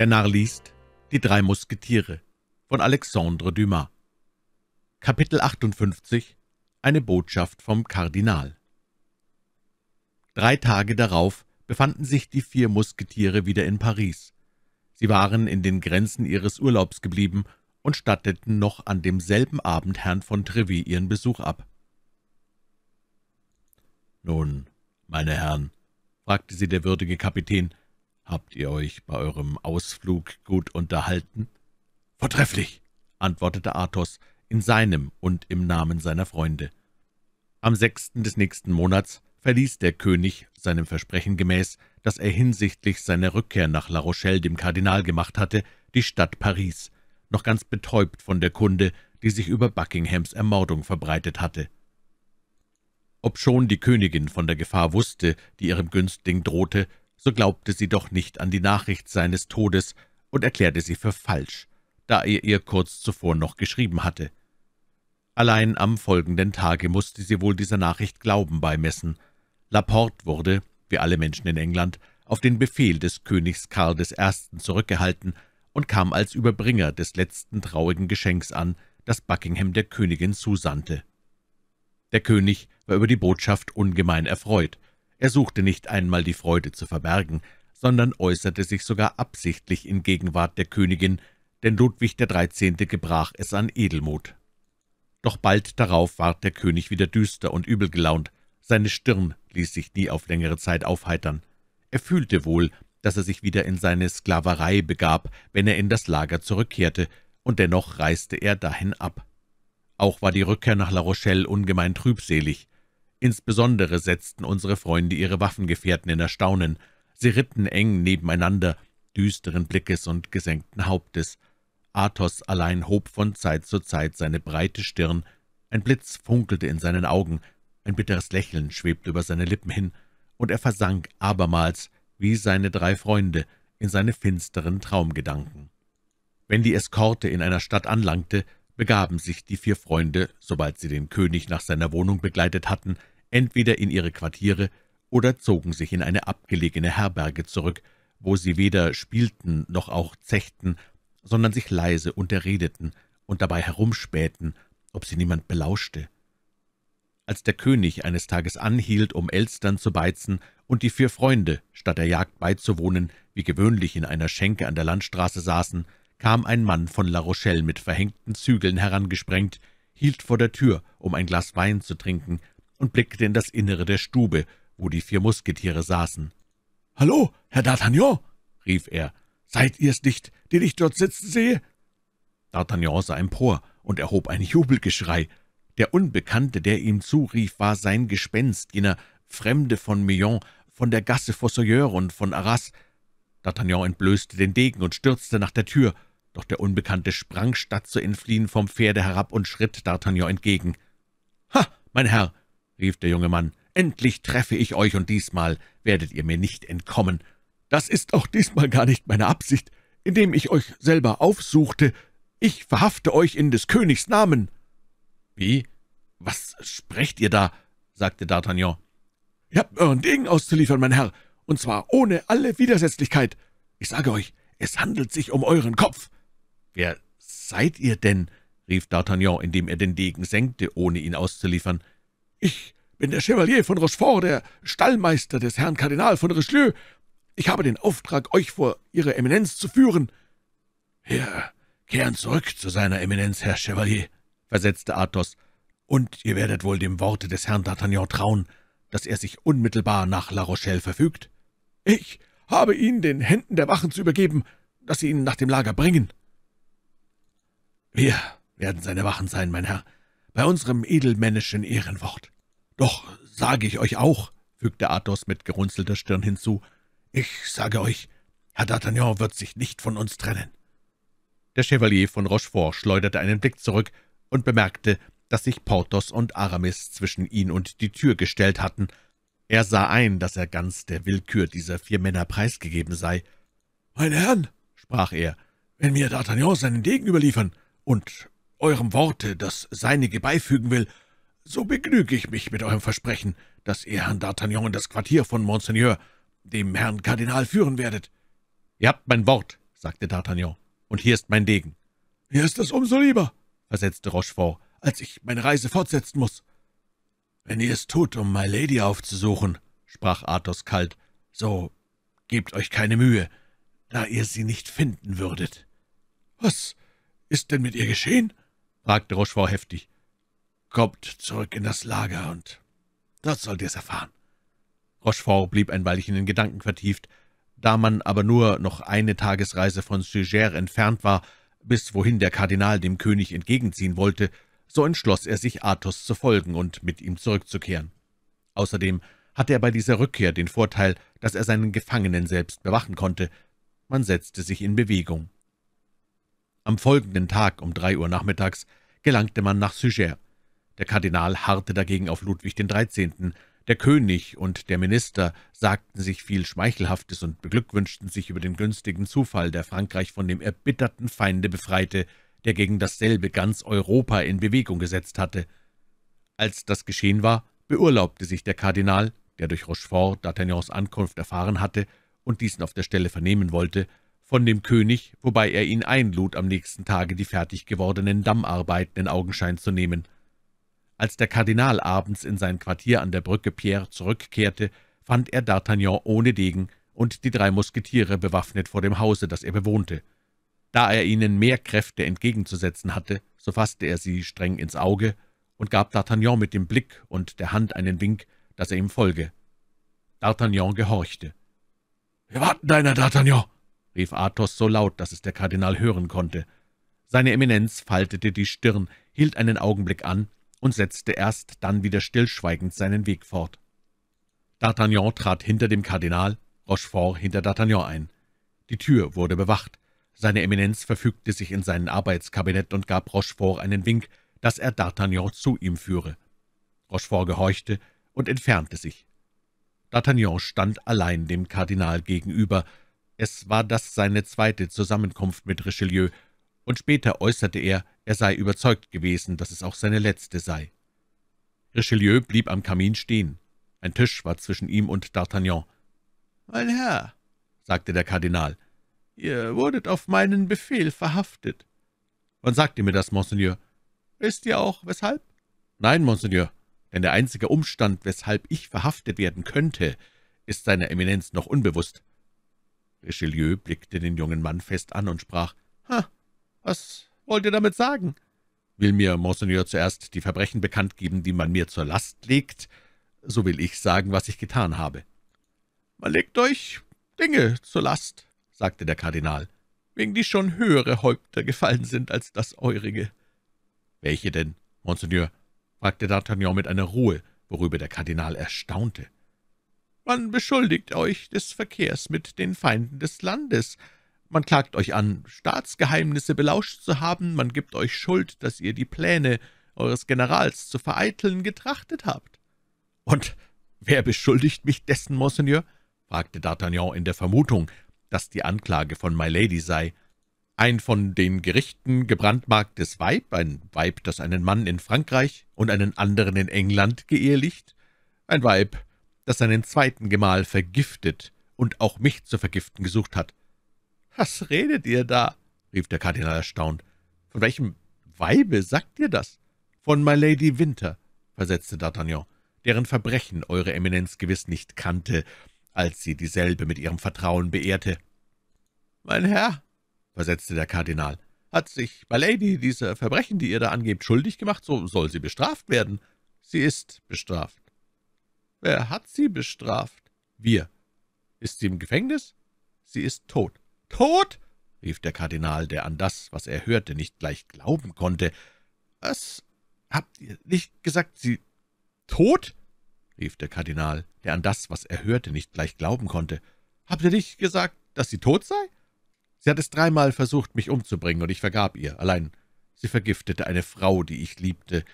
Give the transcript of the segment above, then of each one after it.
Der Narr liest Die drei Musketiere von Alexandre Dumas Kapitel 58 Eine Botschaft vom Kardinal Drei Tage darauf befanden sich die vier Musketiere wieder in Paris. Sie waren in den Grenzen ihres Urlaubs geblieben und statteten noch an demselben Abend Herrn von Treville ihren Besuch ab. »Nun, meine Herren«, fragte sie der würdige Kapitän, »Habt ihr euch bei eurem Ausflug gut unterhalten?« »Vortrefflich«, antwortete Athos, in seinem und im Namen seiner Freunde. Am sechsten des nächsten Monats verließ der König, seinem Versprechen gemäß, das er hinsichtlich seiner Rückkehr nach La Rochelle dem Kardinal gemacht hatte, die Stadt Paris, noch ganz betäubt von der Kunde, die sich über Buckinghams Ermordung verbreitet hatte. Obschon die Königin von der Gefahr wusste, die ihrem Günstling drohte, so glaubte sie doch nicht an die Nachricht seines Todes und erklärte sie für falsch, da er ihr kurz zuvor noch geschrieben hatte. Allein am folgenden Tage musste sie wohl dieser Nachricht Glauben beimessen. Laporte wurde, wie alle Menschen in England, auf den Befehl des Königs Karl I. zurückgehalten und kam als Überbringer des letzten traurigen Geschenks an, das Buckingham der Königin zusandte. Der König war über die Botschaft ungemein erfreut, er suchte nicht einmal die Freude zu verbergen, sondern äußerte sich sogar absichtlich in Gegenwart der Königin, denn Ludwig XIII. gebrach es an Edelmut. Doch bald darauf ward der König wieder düster und übelgelaunt, seine Stirn ließ sich nie auf längere Zeit aufheitern. Er fühlte wohl, dass er sich wieder in seine Sklaverei begab, wenn er in das Lager zurückkehrte, und dennoch reiste er dahin ab. Auch war die Rückkehr nach La Rochelle ungemein trübselig. Insbesondere setzten unsere Freunde ihre Waffengefährten in Erstaunen. Sie ritten eng nebeneinander, düsteren Blickes und gesenkten Hauptes. Athos allein hob von Zeit zu Zeit seine breite Stirn, ein Blitz funkelte in seinen Augen, ein bitteres Lächeln schwebte über seine Lippen hin, und er versank abermals, wie seine drei Freunde, in seine finsteren Traumgedanken. Wenn die Eskorte in einer Stadt anlangte, begaben sich die vier Freunde, sobald sie den König nach seiner Wohnung begleitet hatten, entweder in ihre Quartiere oder zogen sich in eine abgelegene Herberge zurück, wo sie weder spielten noch auch zechten, sondern sich leise unterredeten und dabei herumspähten, ob sie niemand belauschte. Als der König eines Tages anhielt, um Elstern zu beizen, und die vier Freunde, statt der Jagd beizuwohnen, wie gewöhnlich in einer Schenke an der Landstraße saßen, kam ein Mann von La Rochelle mit verhängten Zügeln herangesprengt, hielt vor der Tür, um ein Glas Wein zu trinken, und blickte in das Innere der Stube, wo die vier Musketiere saßen. »Hallo, Herr D'Artagnan!« rief er. »Seid ihr's nicht, den ich dort sitzen sehe?« D'Artagnan sah empor und erhob ein Jubelgeschrei. Der Unbekannte, der ihm zurief, war sein Gespenst, jener Fremde von Millon, von der Gasse Fossoyeur und von Arras. D'Artagnan entblößte den Degen und stürzte nach der Tür. Doch der Unbekannte sprang, statt zu entfliehen, vom Pferde herab und schritt D'Artagnan entgegen. »Ha, mein Herr«, rief der junge Mann, »endlich treffe ich euch, und diesmal werdet ihr mir nicht entkommen. Das ist auch diesmal gar nicht meine Absicht, indem ich euch selber aufsuchte. Ich verhafte euch in des Königs Namen.« »Wie? Was sprecht ihr da?« sagte D'Artagnan. »Ihr habt euren Degen auszuliefern, mein Herr, und zwar ohne alle Widersetzlichkeit. Ich sage euch, es handelt sich um euren Kopf. »Wer seid ihr denn?« rief D'Artagnan, indem er den Degen senkte, ohne ihn auszuliefern. »Ich bin der Chevalier von Rochefort, der Stallmeister des Herrn Kardinal von Richelieu. Ich habe den Auftrag, euch vor Ihre Eminenz zu führen.« »Wir kehren zurück zu seiner Eminenz, Herr Chevalier«, versetzte Athos, »und ihr werdet wohl dem Worte des Herrn D'Artagnan trauen, dass er sich unmittelbar nach La Rochelle verfügt.« »Ich habe ihn den Händen der Wachen zu übergeben, dass sie ihn nach dem Lager bringen.« wir werden seine Wachen sein, mein Herr, bei unserem edelmännischen Ehrenwort. Doch sage ich euch auch, fügte Athos mit gerunzelter Stirn hinzu, ich sage euch, Herr D'Artagnan wird sich nicht von uns trennen. Der Chevalier von Rochefort schleuderte einen Blick zurück und bemerkte, dass sich Porthos und Aramis zwischen ihn und die Tür gestellt hatten. Er sah ein, dass er ganz der Willkür dieser vier Männer preisgegeben sei. »Meine Herren«, sprach er, »wenn mir D'Artagnan seinen Degen überliefern, und eurem Worte das seinige beifügen will, so begnüge ich mich mit eurem Versprechen, dass ihr Herrn D'Artagnan in das Quartier von Monseigneur, dem Herrn Kardinal, führen werdet.« »Ihr habt mein Wort«, sagte D'Artagnan, »und hier ist mein Degen.« »Mir ist das umso lieber«, versetzte Rochefort, »als ich meine Reise fortsetzen muss.« »Wenn ihr es tut, um My Lady aufzusuchen«, sprach Athos kalt, »so gebt euch keine Mühe, da ihr sie nicht finden würdet.« »Was? ist denn mit ihr geschehen?« fragte Rochefort heftig. »Kommt zurück in das Lager, und dort sollt ihr es erfahren.« Rochefort blieb ein Weilchen in Gedanken vertieft. Da man aber nur noch eine Tagesreise von Suger entfernt war, bis wohin der Kardinal dem König entgegenziehen wollte, so entschloss er sich, Athos zu folgen und mit ihm zurückzukehren. Außerdem hatte er bei dieser Rückkehr den Vorteil, dass er seinen Gefangenen selbst bewachen konnte. Man setzte sich in Bewegung. Am folgenden Tag um drei Uhr nachmittags gelangte man nach Suger. Der Kardinal harrte dagegen auf Ludwig XIII., der König und der Minister sagten sich viel Schmeichelhaftes und beglückwünschten sich über den günstigen Zufall, der Frankreich von dem erbitterten Feinde befreite, der gegen dasselbe ganz Europa in Bewegung gesetzt hatte. Als das geschehen war, beurlaubte sich der Kardinal, der durch Rochefort D'Artagnans Ankunft erfahren hatte und diesen auf der Stelle vernehmen wollte, von dem König, wobei er ihn einlud, am nächsten Tage die fertig gewordenen Dammarbeiten in Augenschein zu nehmen. Als der Kardinal abends in sein Quartier an der Brücke Pierre zurückkehrte, fand er D'Artagnan ohne Degen und die drei Musketiere bewaffnet vor dem Hause, das er bewohnte. Da er ihnen mehr Kräfte entgegenzusetzen hatte, so fasste er sie streng ins Auge und gab D'Artagnan mit dem Blick und der Hand einen Wink, dass er ihm folge. D'Artagnan gehorchte. »Wir warten deiner, D'Artagnan!« rief Athos so laut, dass es der Kardinal hören konnte. Seine Eminenz faltete die Stirn, hielt einen Augenblick an und setzte erst dann wieder stillschweigend seinen Weg fort. D'Artagnan trat hinter dem Kardinal, Rochefort hinter D'Artagnan ein. Die Tür wurde bewacht. Seine Eminenz verfügte sich in sein Arbeitskabinett und gab Rochefort einen Wink, dass er D'Artagnan zu ihm führe. Rochefort gehorchte und entfernte sich. D'Artagnan stand allein dem Kardinal gegenüber, es war das seine zweite Zusammenkunft mit Richelieu, und später äußerte er, er sei überzeugt gewesen, dass es auch seine letzte sei. Richelieu blieb am Kamin stehen. Ein Tisch war zwischen ihm und D'Artagnan. »Mein Herr«, sagte der Kardinal, »ihr wurdet auf meinen Befehl verhaftet.« »Wann sagte mir das, Monseigneur?« »Wisst ihr auch, weshalb?« »Nein, Monseigneur, denn der einzige Umstand, weshalb ich verhaftet werden könnte, ist seiner Eminenz noch unbewusst. Richelieu blickte den jungen Mann fest an und sprach, »Ha, was wollt ihr damit sagen?« »Will mir Monseigneur zuerst die Verbrechen bekannt geben, die man mir zur Last legt, so will ich sagen, was ich getan habe.« »Man legt euch Dinge zur Last«, sagte der Kardinal, »wegen die schon höhere Häupter gefallen sind als das eurige.« »Welche denn, Monseigneur?« fragte D'Artagnan mit einer Ruhe, worüber der Kardinal erstaunte. Man beschuldigt euch des Verkehrs mit den Feinden des Landes, man klagt euch an, Staatsgeheimnisse belauscht zu haben, man gibt euch Schuld, dass ihr die Pläne eures Generals zu vereiteln getrachtet habt. Und wer beschuldigt mich dessen, Monseigneur? fragte D'Artagnan in der Vermutung, dass die Anklage von My Lady sei. Ein von den Gerichten gebrandmarktes Weib, ein Weib, das einen Mann in Frankreich und einen anderen in England geehelicht, ein Weib, das seinen zweiten Gemahl vergiftet und auch mich zu vergiften gesucht hat. »Was redet ihr da?« rief der Kardinal erstaunt. »Von welchem Weibe sagt ihr das?« »Von My Lady Winter«, versetzte D'Artagnan, »deren Verbrechen Eure Eminenz gewiss nicht kannte, als sie dieselbe mit ihrem Vertrauen beehrte.« »Mein Herr«, versetzte der Kardinal, »hat sich My Lady dieser Verbrechen, die ihr da angebt, schuldig gemacht, so soll sie bestraft werden. Sie ist bestraft. Wer hat sie bestraft? Wir. Ist sie im Gefängnis? Sie ist tot. Tot? rief der Kardinal, der an das, was er hörte, nicht gleich glauben konnte. Was habt ihr nicht gesagt, sie tot? rief der Kardinal, der an das, was er hörte, nicht gleich glauben konnte. Habt ihr nicht gesagt, dass sie tot sei? Sie hat es dreimal versucht, mich umzubringen, und ich vergab ihr. Allein sie vergiftete eine Frau, die ich liebte.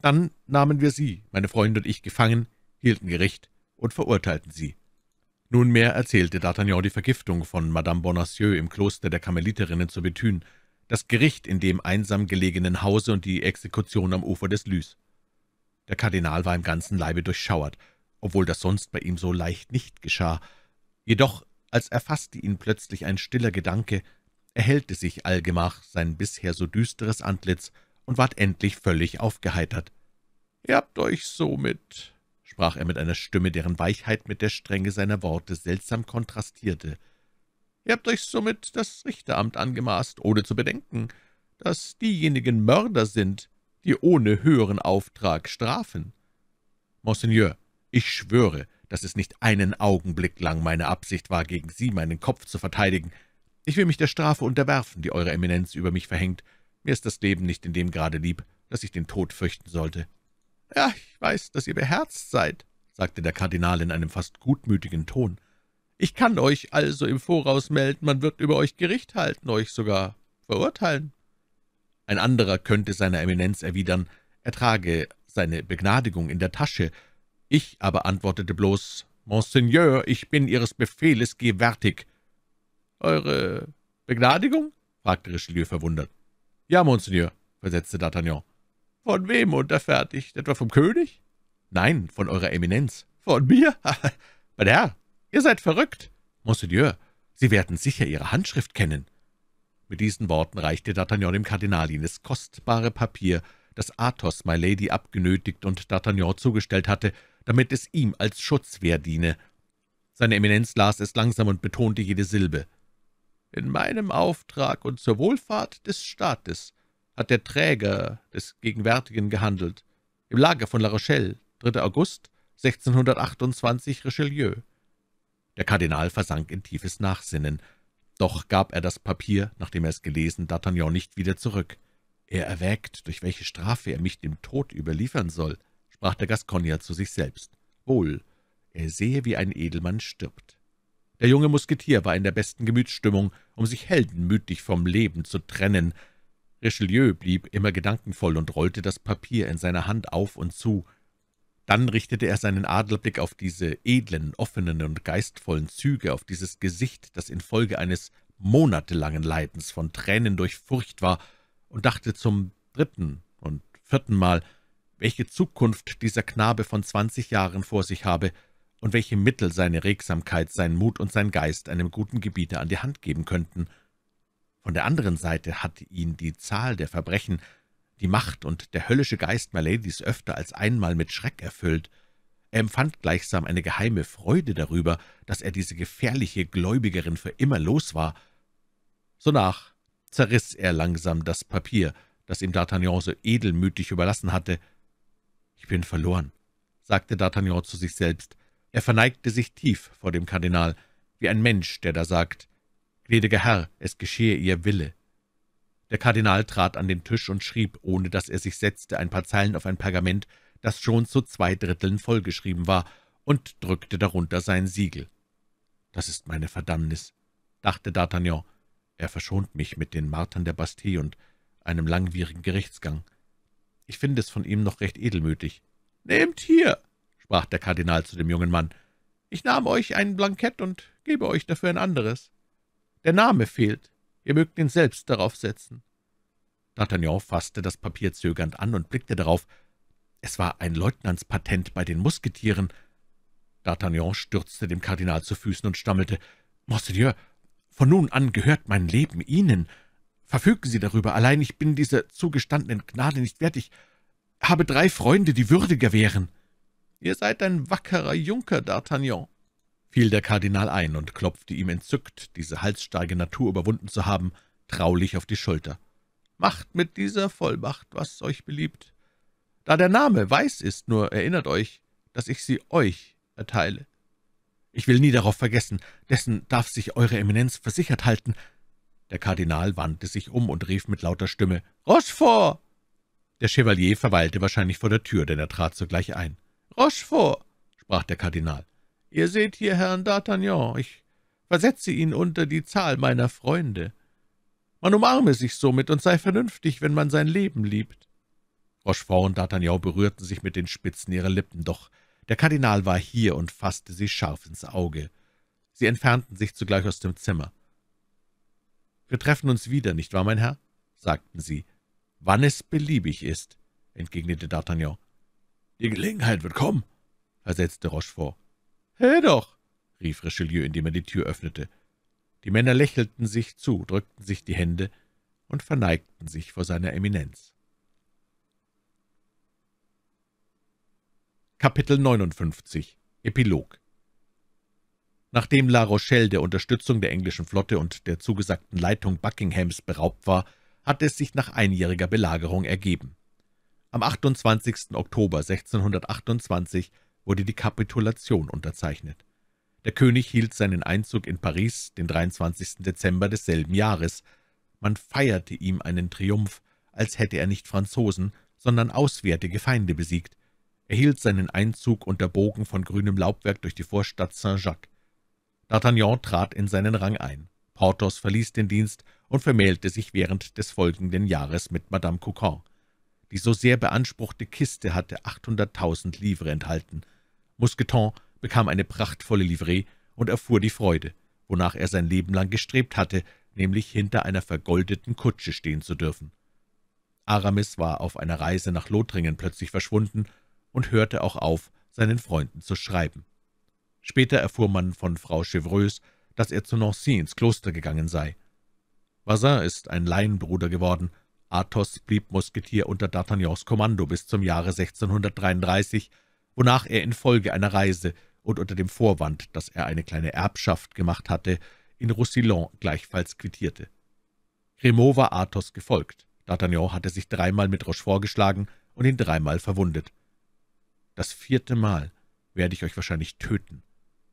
Dann nahmen wir sie, meine Freunde und ich, gefangen, hielten Gericht und verurteilten sie. Nunmehr erzählte D'Artagnan die Vergiftung von Madame Bonacieux im Kloster der Karmeliterinnen zu Bethune, das Gericht in dem einsam gelegenen Hause und die Exekution am Ufer des Lys. Der Kardinal war im ganzen Leibe durchschauert, obwohl das sonst bei ihm so leicht nicht geschah. Jedoch, als erfasste ihn plötzlich ein stiller Gedanke, erhellte sich allgemach sein bisher so düsteres Antlitz und ward endlich völlig aufgeheitert. »Ihr habt euch somit sprach er mit einer Stimme, deren Weichheit mit der Strenge seiner Worte seltsam kontrastierte. »Ihr habt euch somit das Richteramt angemaßt, ohne zu bedenken, dass diejenigen Mörder sind, die ohne höheren Auftrag strafen.« »Monseigneur, ich schwöre, dass es nicht einen Augenblick lang meine Absicht war, gegen Sie meinen Kopf zu verteidigen. Ich will mich der Strafe unterwerfen, die Eure Eminenz über mich verhängt. Mir ist das Leben nicht in dem Grade lieb, dass ich den Tod fürchten sollte.« »Ja, ich weiß, dass ihr beherzt seid«, sagte der Kardinal in einem fast gutmütigen Ton. »Ich kann euch also im Voraus melden, man wird über euch Gericht halten, euch sogar verurteilen.« Ein anderer könnte seiner Eminenz erwidern, er trage seine Begnadigung in der Tasche. Ich aber antwortete bloß, »Monseigneur, ich bin Ihres Befehles gewärtig.« »Eure Begnadigung?« fragte Richelieu verwundert. »Ja, Monseigneur«, versetzte D'Artagnan. »Von wem unterfertigt? Etwa vom König?« »Nein, von eurer Eminenz.« »Von mir? mein Herr, ihr seid verrückt!« »Monseigneur, Sie werden sicher Ihre Handschrift kennen.« Mit diesen Worten reichte D'Artagnan dem Kardinal jenes kostbare Papier, das Athos My Lady abgenötigt und D'Artagnan zugestellt hatte, damit es ihm als Schutzwehr diene. Seine Eminenz las es langsam und betonte jede Silbe. »In meinem Auftrag und zur Wohlfahrt des Staates hat der Träger des Gegenwärtigen gehandelt. Im Lager von La Rochelle, 3. August 1628 Richelieu. Der Kardinal versank in tiefes Nachsinnen. Doch gab er das Papier, nachdem er es gelesen, D'Artagnan nicht wieder zurück. Er erwägt, durch welche Strafe er mich dem Tod überliefern soll, sprach der Gascogner zu sich selbst. Wohl, er sehe, wie ein Edelmann stirbt. Der junge Musketier war in der besten Gemütsstimmung, um sich heldenmütig vom Leben zu trennen, Richelieu blieb immer gedankenvoll und rollte das Papier in seiner Hand auf und zu. Dann richtete er seinen Adlerblick auf diese edlen, offenen und geistvollen Züge, auf dieses Gesicht, das infolge eines monatelangen Leidens von Tränen durchfurcht war, und dachte zum dritten und vierten Mal, welche Zukunft dieser Knabe von zwanzig Jahren vor sich habe und welche Mittel seine Regsamkeit, sein Mut und sein Geist einem guten Gebieter an die Hand geben könnten – von der anderen Seite hat ihn die Zahl der Verbrechen, die Macht und der höllische Geist Miladys öfter als einmal mit Schreck erfüllt. Er empfand gleichsam eine geheime Freude darüber, dass er diese gefährliche Gläubigerin für immer los war. Sonach zerriß er langsam das Papier, das ihm D'Artagnan so edelmütig überlassen hatte. »Ich bin verloren«, sagte D'Artagnan zu sich selbst. Er verneigte sich tief vor dem Kardinal, wie ein Mensch, der da sagt, »Gnädiger Herr, es geschehe Ihr Wille.« Der Kardinal trat an den Tisch und schrieb, ohne dass er sich setzte, ein paar Zeilen auf ein Pergament, das schon zu zwei Dritteln vollgeschrieben war, und drückte darunter sein Siegel. »Das ist meine Verdammnis«, dachte D'Artagnan. »Er verschont mich mit den Martern der Bastille und einem langwierigen Gerichtsgang. Ich finde es von ihm noch recht edelmütig.« »Nehmt hier«, sprach der Kardinal zu dem jungen Mann. »Ich nahm euch ein Blankett und gebe euch dafür ein anderes.« der Name fehlt. Ihr mögt ihn selbst darauf setzen.« D'Artagnan faßte das Papier zögernd an und blickte darauf. Es war ein Leutnantspatent bei den Musketieren. D'Artagnan stürzte dem Kardinal zu Füßen und stammelte, »Monseigneur, von nun an gehört mein Leben Ihnen. Verfügen Sie darüber, allein ich bin dieser zugestandenen Gnade nicht wert. Ich habe drei Freunde, die würdiger wären.« »Ihr seid ein wackerer Junker, D'Artagnan«, fiel der Kardinal ein und klopfte ihm entzückt, diese halsstarrige Natur überwunden zu haben, traulich auf die Schulter. »Macht mit dieser Vollmacht, was euch beliebt. Da der Name weiß ist, nur erinnert euch, dass ich sie euch erteile. Ich will nie darauf vergessen, dessen darf sich Eure Eminenz versichert halten.« Der Kardinal wandte sich um und rief mit lauter Stimme, »Rochefort!« Der Chevalier verweilte wahrscheinlich vor der Tür, denn er trat sogleich ein. »Rochefort«, sprach der Kardinal. »Ihr seht hier Herrn D'Artagnan. Ich versetze ihn unter die Zahl meiner Freunde. Man umarme sich somit und sei vernünftig, wenn man sein Leben liebt.« Rochefort und D'Artagnan berührten sich mit den Spitzen ihrer Lippen, doch der Kardinal war hier und fasste sie scharf ins Auge. Sie entfernten sich zugleich aus dem Zimmer. »Wir treffen uns wieder, nicht wahr, mein Herr?« sagten sie. »Wann es beliebig ist«, entgegnete D'Artagnan. »Die Gelegenheit wird kommen«, versetzte Rochefort. »Hä doch«, rief Richelieu, indem er die Tür öffnete. Die Männer lächelten sich zu, drückten sich die Hände und verneigten sich vor seiner Eminenz. Kapitel 59 Epilog Nachdem La Rochelle der Unterstützung der englischen Flotte und der zugesagten Leitung Buckinghams beraubt war, hatte es sich nach einjähriger Belagerung ergeben. Am 28. Oktober 1628 wurde die Kapitulation unterzeichnet. Der König hielt seinen Einzug in Paris den 23. Dezember desselben Jahres. Man feierte ihm einen Triumph, als hätte er nicht Franzosen, sondern auswärtige Feinde besiegt. Er hielt seinen Einzug unter Bogen von grünem Laubwerk durch die Vorstadt Saint-Jacques. D'Artagnan trat in seinen Rang ein. Porthos verließ den Dienst und vermählte sich während des folgenden Jahres mit Madame Coucan. Die so sehr beanspruchte Kiste hatte 800.000 Livre enthalten – Mousqueton bekam eine prachtvolle Livree und erfuhr die Freude, wonach er sein Leben lang gestrebt hatte, nämlich hinter einer vergoldeten Kutsche stehen zu dürfen. Aramis war auf einer Reise nach Lothringen plötzlich verschwunden und hörte auch auf, seinen Freunden zu schreiben. Später erfuhr man von Frau Chevreuse, dass er zu Nancy ins Kloster gegangen sei. Bazin ist ein Laienbruder geworden. Athos blieb Musketier unter D'Artagnans Kommando bis zum Jahre 1633, wonach er infolge einer Reise und unter dem Vorwand, dass er eine kleine Erbschaft gemacht hatte, in Roussillon gleichfalls quittierte. Grimaud war Athos gefolgt. D'Artagnan hatte sich dreimal mit Roche vorgeschlagen und ihn dreimal verwundet. »Das vierte Mal werde ich euch wahrscheinlich töten«,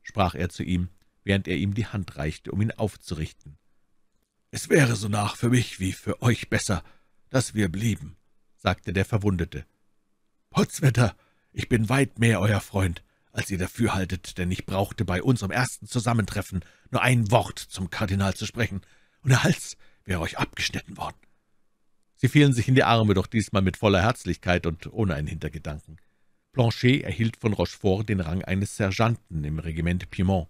sprach er zu ihm, während er ihm die Hand reichte, um ihn aufzurichten. »Es wäre so nach für mich wie für euch besser, dass wir blieben«, sagte der Verwundete. »Potzwetter«, ich bin weit mehr euer Freund, als ihr dafür haltet, denn ich brauchte bei unserem ersten Zusammentreffen nur ein Wort zum Kardinal zu sprechen, und der Hals wäre euch abgeschnitten worden. Sie fielen sich in die Arme, doch diesmal mit voller Herzlichkeit und ohne einen Hintergedanken. Planchet erhielt von Rochefort den Rang eines Sergeanten im Regiment Piemont.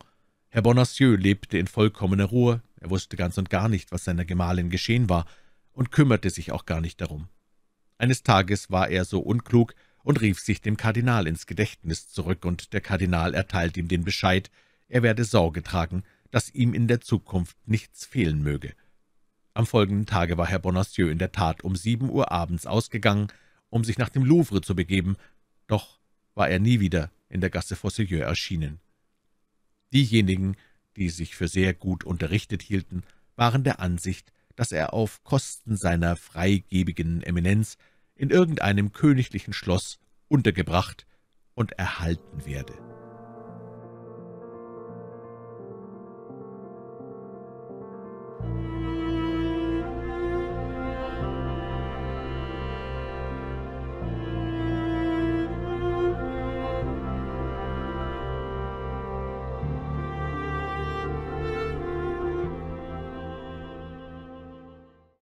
Herr Bonacieux lebte in vollkommener Ruhe, er wusste ganz und gar nicht, was seiner Gemahlin geschehen war, und kümmerte sich auch gar nicht darum. Eines Tages war er so unklug, und rief sich dem Kardinal ins Gedächtnis zurück, und der Kardinal erteilte ihm den Bescheid, er werde Sorge tragen, dass ihm in der Zukunft nichts fehlen möge. Am folgenden Tage war Herr Bonacieux in der Tat um sieben Uhr abends ausgegangen, um sich nach dem Louvre zu begeben, doch war er nie wieder in der Gasse Fossilieu erschienen. Diejenigen, die sich für sehr gut unterrichtet hielten, waren der Ansicht, dass er auf Kosten seiner freigebigen Eminenz in irgendeinem königlichen Schloss untergebracht und erhalten werde.